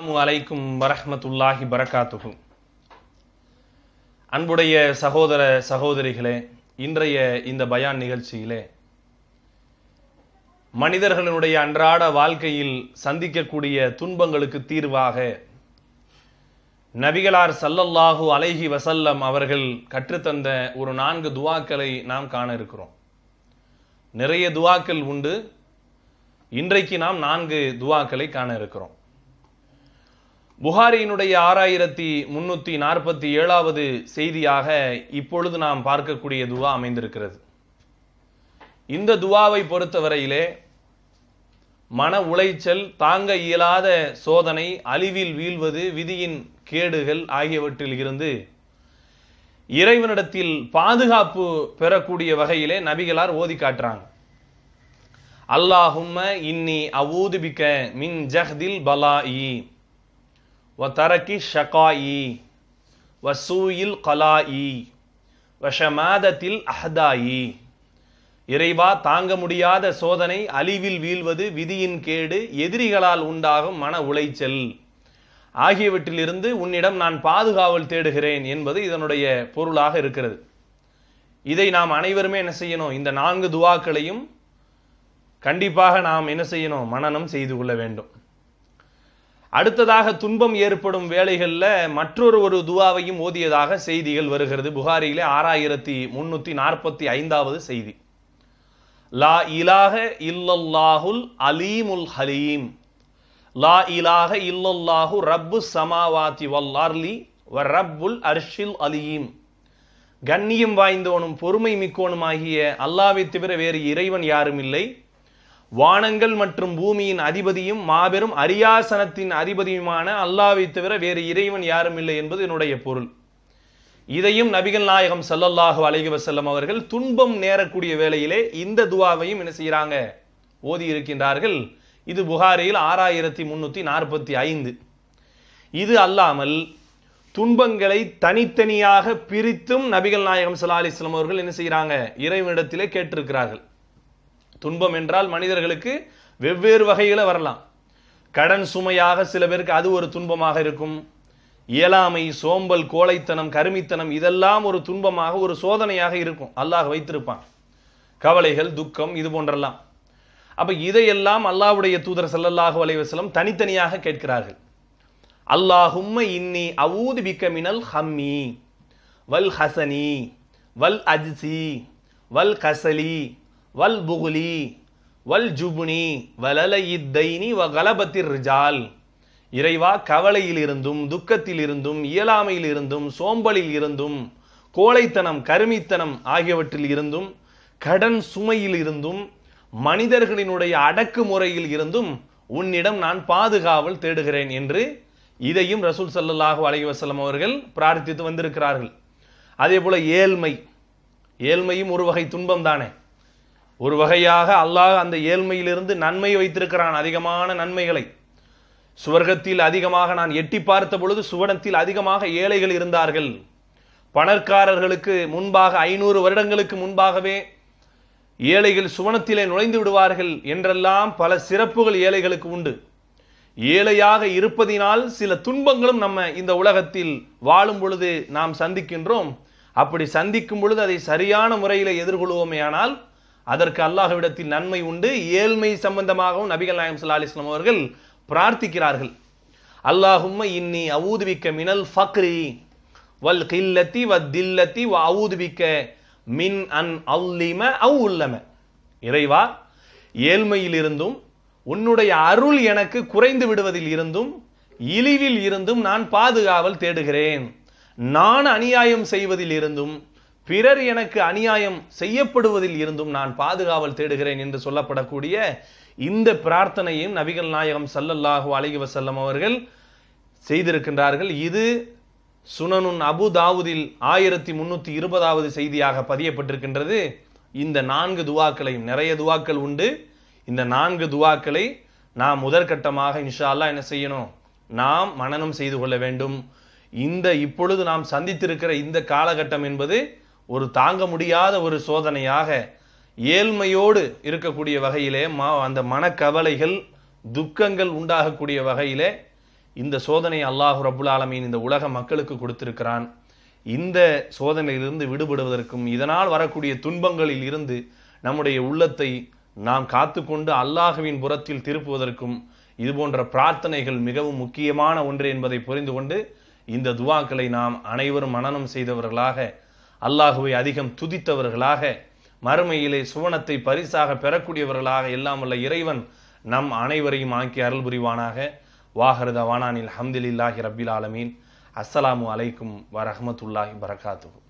அஸ்லாம் அலைக்கும் வரஹமத்துல்லாஹி பரகாத்துகு அன்புடைய சகோதர சகோதரிகளே இன்றைய இந்த பயான் நிகழ்ச்சியிலே மனிதர்களுடைய அன்றாட வாழ்க்கையில் சந்திக்கக்கூடிய துன்பங்களுக்கு தீர்வாக நபிகளார் சல்லல்லாஹு அலைஹி வசல்லம் அவர்கள் கற்றுத்தந்த ஒரு நான்கு துவாக்களை நாம் காண இருக்கிறோம் நிறைய துவாக்கள் உண்டு இன்றைக்கு நாம் நான்கு துவாக்களை காண இருக்கிறோம் புகாரியினுடைய ஆறாயிரத்தி முன்னூற்றி நாற்பத்தி ஏழாவது செய்தியாக இப்பொழுது நாம் பார்க்கக்கூடிய துவா அமைந்திருக்கிறது இந்த துவாவை பொறுத்தவரையிலே மன உளைச்சல் தாங்க இயலாத சோதனை அழிவில் வீழ்வது விதியின் கேடுகள் ஆகியவற்றில் இருந்து இறைவனிடத்தில் பாதுகாப்பு பெறக்கூடிய வகையிலே நபிகளார் ஓதி காட்டுறாங்க அல்லாஹும்ம இன்னி அவூதுபிக்க மின் ஜஹ்தில் பலா இ وترك ஷகாயி வசூயில் கலாயி வஷமாதத்தில் அஹதாயி இறைவா தாங்க முடியாத சோதனை அழிவில் வீழ்வது விதியின் கேடு எதிரிகளால் உண்டாகும் மன உளைச்சல் ஆகியவற்றிலிருந்து உன்னிடம் நான் பாதுகாவல் தேடுகிறேன் என்பது இதனுடைய பொருளாக இருக்கிறது இதை நாம் அனைவருமே என்ன செய்யணும் இந்த நான்கு துவாக்களையும் கண்டிப்பாக நாம் என்ன செய்யணும் மனனம் செய்து கொள்ள வேண்டும் அடுத்ததாக துன்பம் ஏற்படும் வேலைகளில் மற்றொரு ஒரு துவாவையும் ஓதியதாக செய்திகள் வருகிறது புகாரியிலே ஆறாயிரத்தி முன்னூற்றி நாற்பத்தி ஐந்தாவது செய்தி லா இலாக இல்லல்லாஹுல் அலீமுல் ஹலீம் லா இலாக இல்லல்லாஹு ரப்பு சமாவாத்தி வல் அர்லி வ ரப்புல் அர்ஷில் அலீம் கண்ணியம் வாய்ந்தவனும் பொறுமை மிக்கோனும் ஆகிய அல்லாவை தவிர வேறு இறைவன் யாரும் இல்லை வானங்கள் மற்றும் பூமியின் அதிபதியும் மாபெரும் அரியாசனத்தின் அதிபதியுமான அல்லாவை தவிர வேறு இறைவன் யாரும் இல்லை என்பது என்னுடைய பொருள் இதையும் நபிகள் நாயகம் சல்லல்லாஹு அலைகி வசல்லம் அவர்கள் துன்பம் நேரக்கூடிய வேளையிலே இந்த துவாவையும் என்ன செய்கிறாங்க ஓதி இருக்கின்றார்கள் இது புகாரியில் ஆறாயிரத்தி முன்னூற்றி நாற்பத்தி ஐந்து இது அல்லாமல் துன்பங்களை தனித்தனியாக பிரித்தும் நபிகள் நாயகம் சல்லா அலிஸ்லாம் அவர்கள் என்ன செய்கிறாங்க இறைவனிடத்திலே கேட்டிருக்கிறார்கள் துன்பம் என்றால் மனிதர்களுக்கு வெவ்வேறு வகையில் வரலாம் கடன் சுமையாக சில பேருக்கு அது ஒரு துன்பமாக இருக்கும் இயலாமை சோம்பல் கோழைத்தனம் கருமித்தனம் இதெல்லாம் ஒரு துன்பமாக ஒரு சோதனையாக இருக்கும் அல்லாஹ் வைத்திருப்பான் கவலைகள் துக்கம் இது போன்றெல்லாம் அப்ப இதையெல்லாம் அல்லாஹுடைய தூதர் சல்லல்லாஹு அலைவசலம் தனித்தனியாக கேட்கிறார்கள் அல்லாஹும் இன்னி அவுது பிக்கமினல் ஹம்மி வல் ஹசனி வல் அஜிசி வல் கசலி வல் புகுலி வல் ஜுபுனி வலல இத்தைனி வ கலபத்திர் ரிஜால் இறைவா கவலையிலிருந்தும் இயலாமையில் இருந்தும் சோம்பலில் இருந்தும் கோழைத்தனம் கருமித்தனம் ஆகியவற்றில் இருந்தும் கடன் சுமையில் இருந்தும் மனிதர்களினுடைய அடக்குமுறையில் இருந்தும் உன்னிடம் நான் பாதுகாவல் தேடுகிறேன் என்று இதையும் ரசூல் வலைய அலைவசலம் அவர்கள் பிரார்த்தித்து வந்திருக்கிறார்கள் அதே போல ஏழ்மை ஏழ்மையும் ஒரு வகை துன்பம் தானே ஒரு வகையாக அல்லாஹ் அந்த ஏழ்மையிலிருந்து நன்மை வைத்திருக்கிறான் அதிகமான நன்மைகளை சுவர்க்கத்தில் அதிகமாக நான் எட்டி பார்த்த பொழுது சுவனத்தில் அதிகமாக ஏழைகள் இருந்தார்கள் பணக்காரர்களுக்கு முன்பாக ஐநூறு வருடங்களுக்கு முன்பாகவே ஏழைகள் சுவனத்திலே நுழைந்து விடுவார்கள் என்றெல்லாம் பல சிறப்புகள் ஏழைகளுக்கு உண்டு ஏழையாக இருப்பதினால் சில துன்பங்களும் நம்ம இந்த உலகத்தில் வாழும் பொழுது நாம் சந்திக்கின்றோம் அப்படி சந்திக்கும் பொழுது அதை சரியான முறையில் எதிர்கொள்வோமே ஆனால் அதற்கு அல்லாஹ்விடத்தில் நன்மை உண்டு ஏழ்மை சம்பந்தமாகவும் நபிகள் நாயம் சல்லா அலிஸ்லாம் அவர்கள் பிரார்த்திக்கிறார்கள் அல்லாஹும் இன்னி அவுதுவிக்க மினல் ஃபக்ரி வல் கில்லத்தி வ தில்லத்தி வ அவுதுவிக்க மின் அன் அல்லிம அவ் உள்ளம இறைவா ஏழ்மையிலிருந்தும் உன்னுடைய அருள் எனக்கு குறைந்து விடுவதில் இருந்தும் இழிவில் இருந்தும் நான் பாதுகாவல் தேடுகிறேன் நான் அநியாயம் செய்வதில் இருந்தும் பிறர் எனக்கு அநியாயம் செய்யப்படுவதில் இருந்தும் நான் பாதுகாவல் தேடுகிறேன் என்று சொல்லப்படக்கூடிய இந்த பிரார்த்தனையும் நபிகள் நாயகம் சல்லல்லாஹு அலகி வசல்லம் அவர்கள் செய்திருக்கின்றார்கள் இது சுனனுன் அபு தாவுதில் ஆயிரத்தி முன்னூத்தி இருபதாவது செய்தியாக பதியப்பட்டிருக்கின்றது இந்த நான்கு துவாக்களையும் நிறைய துவாக்கள் உண்டு இந்த நான்கு துவாக்களை நாம் முதற்கட்டமாக இன்ஷா என்ன செய்யணும் நாம் மனனம் செய்து கொள்ள வேண்டும் இந்த இப்பொழுது நாம் சந்தித்திருக்கிற இந்த காலகட்டம் என்பது ஒரு தாங்க முடியாத ஒரு சோதனையாக ஏழ்மையோடு இருக்கக்கூடிய வகையிலே மா அந்த மனக்கவலைகள் துக்கங்கள் உண்டாகக்கூடிய வகையிலே இந்த சோதனை அல்லாஹு ரபுல் ஆலமீன் இந்த உலக மக்களுக்கு கொடுத்திருக்கிறான் இந்த சோதனையிலிருந்து விடுபடுவதற்கும் இதனால் வரக்கூடிய துன்பங்களில் இருந்து நம்முடைய உள்ளத்தை நாம் காத்துக்கொண்டு அல்லாஹுவின் புறத்தில் திருப்புவதற்கும் இது போன்ற பிரார்த்தனைகள் மிகவும் முக்கியமான ஒன்று என்பதை புரிந்து கொண்டு இந்த துவாக்களை நாம் அனைவரும் மனனம் செய்தவர்களாக அல்லாஹுவை அதிகம் துதித்தவர்களாக மறுமையிலே சுவனத்தை பரிசாக பெறக்கூடியவர்களாக உள்ள இறைவன் நம் அனைவரையும் ஆக்கி அருள் புரிவானாக வாஹரத வானானில் ஹம்திலில்லாஹி ரபில் ஆலமீன் அஸ்ஸலாமு அலைக்கும் வரஹமத்துல்லாஹி வரகாத்து